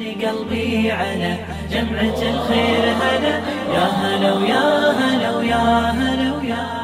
قلبي على جمعة الخير هلا يا هلا ويا هلا ويا هلا ويا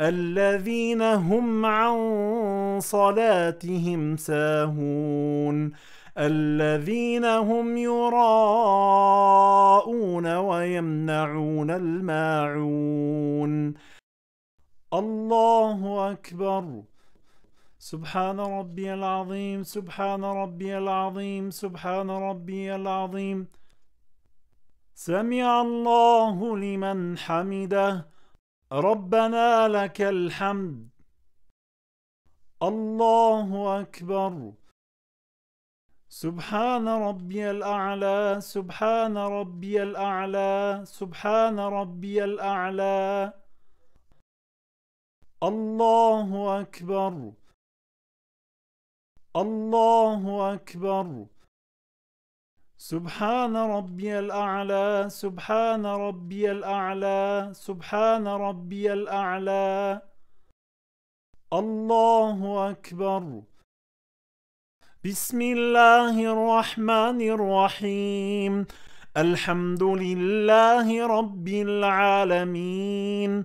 الذين هم عن صلاتهم ساهون الذين هم يراءون ويمنعون الماعون الله أكبر سبحان ربي العظيم سبحان ربي العظيم سبحان ربي العظيم سمع الله لمن حمده ربنا لك الحمد الله أكبر سبحان ربي الأعلى سبحان ربي الأعلى سبحان ربي الأعلى الله أكبر الله أكبر سبحان ربي الأعلى سبحان ربي الأعلى سبحان ربي الأعلى الله أكبر بسم الله الرحمن الرحيم الحمد لله رب العالمين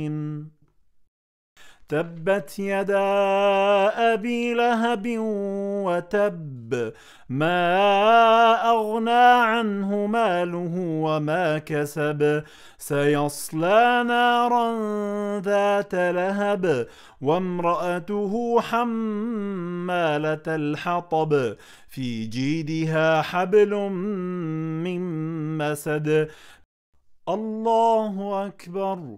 تبت يدا أبي لهب وتب ما أغنى عنه ماله وما كسب سيصلى نارا ذات لهب وامرأته حمالة الحطب في جيدها حبل من مسد الله أكبر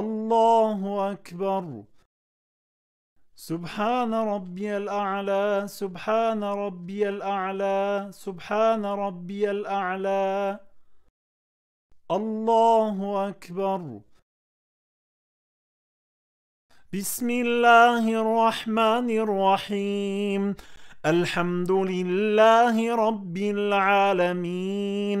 الله أكبر سبحان ربي الأعلى سبحان ربي الأعلى سبحان ربي الأعلى الله أكبر بسم الله الرحمن الرحيم الحمد لله رب العالمين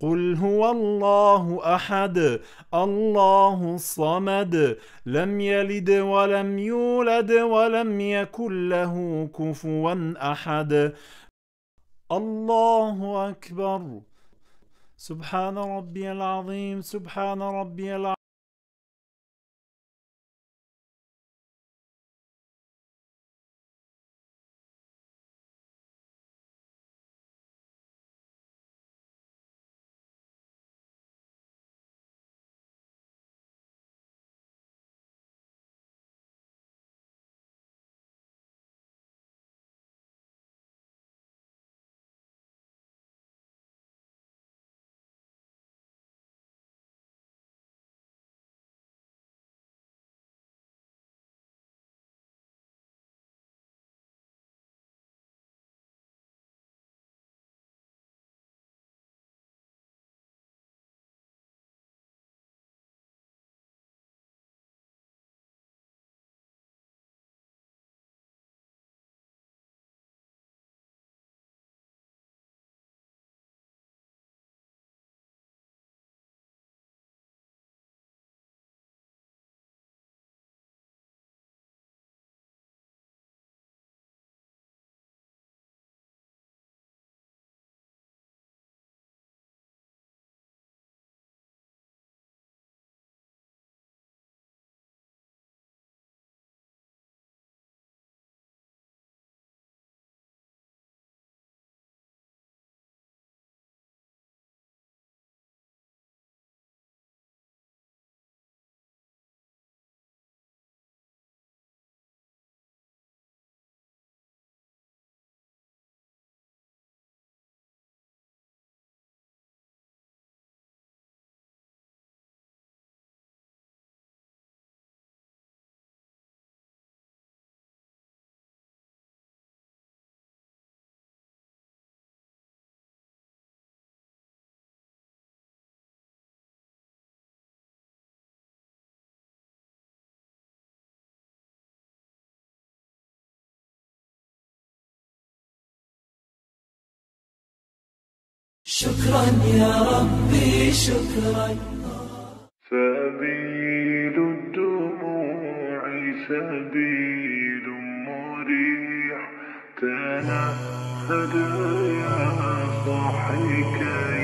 قل هو الله احد الله الصمد لم يلد ولم يولد ولم يكن له كفوا احد الله اكبر سبحان ربي العظيم سبحان ربي العظيم شكرا يا ربي شكرا سبيل الدموع سبيل مريح تنهد يا صاحي